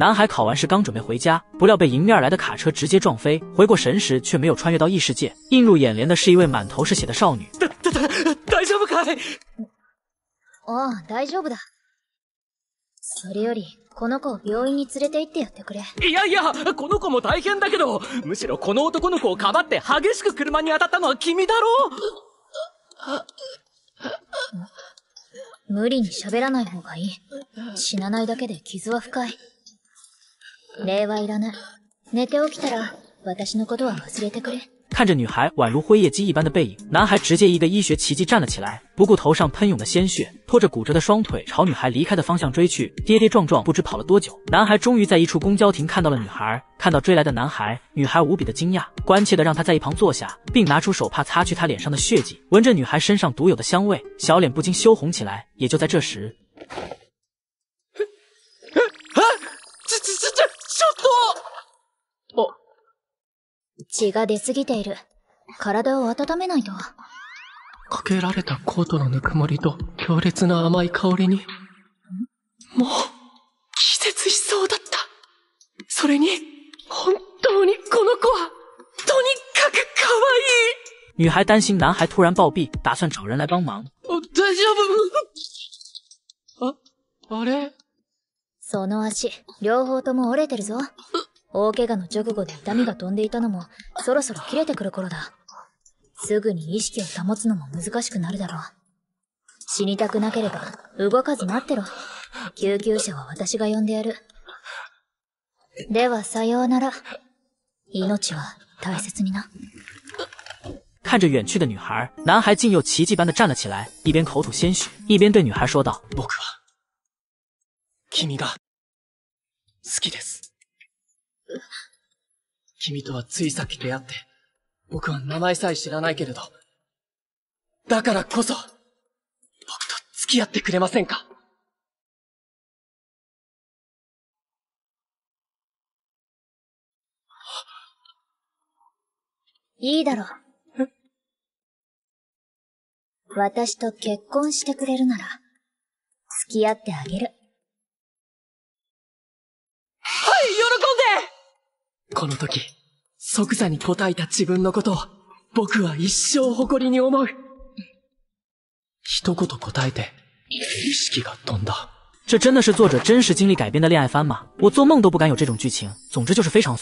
男孩考完试刚准备回家，不料被迎面来的卡车直接撞飞。回过神时，却没有穿越到异世界，映入眼帘的是一位满头是血的少女。这这这，大丈夫！啊，大丈夫的。それよりこの子を病院に連れて行ってやってくれ。いやいや、この子も大変だけど、むしろこの男の子をかばって激しく車に当たったのは君だろう。無理に喋らない方がいい。死なないだけで傷は深い。看着女孩宛如灰夜机一般的背影，男孩直接一个医学奇迹站了起来，不顾头上喷涌的鲜血，拖着骨折的双腿朝女孩离开的方向追去，跌跌撞撞不知跑了多久，男孩终于在一处公交亭看到了女孩，看到追来的男孩，女孩无比的惊讶，关切的让他在一旁坐下，并拿出手帕擦去他脸上的血迹，闻着女孩身上独有的香味，小脸不禁羞红起来。也就在这时。血が出すぎている。体を温めないと。かけられたコートのぬくもりと強烈な甘い香りに、もう、気絶しそうだった。それに、本当にこの子は、とにかく可愛い女孩担心男孩突然暴毙，打算找人来帮忙。大丈夫。あ、あれその足、両方とも折れてるぞ。大怪我の直後で痛みが飛んでいたのも、そろそろ切れてくる頃だ。すぐに意識を保つのも難しくなるだろう。死にたくなければ、動かず待ってろ。救急車は私が呼んでやる。では、さようなら。命は大切にな。看着远去的女孩，男孩竟又奇迹般的站了起来，一边口吐鲜血，一边对女孩说道：“僕は君が好きです。”君とはついさっき出会って、僕は名前さえ知らないけれど、だからこそ、僕と付き合ってくれませんかいいだろう。私と結婚してくれるなら、付き合ってあげる。この時、即座に答えた自分のことを、僕は一生誇りに思う。一言答えて、意識が飛んだ。这真的是作者真实经历改编的恋爱番吗？我做梦都不敢有这种剧情。总之就是非常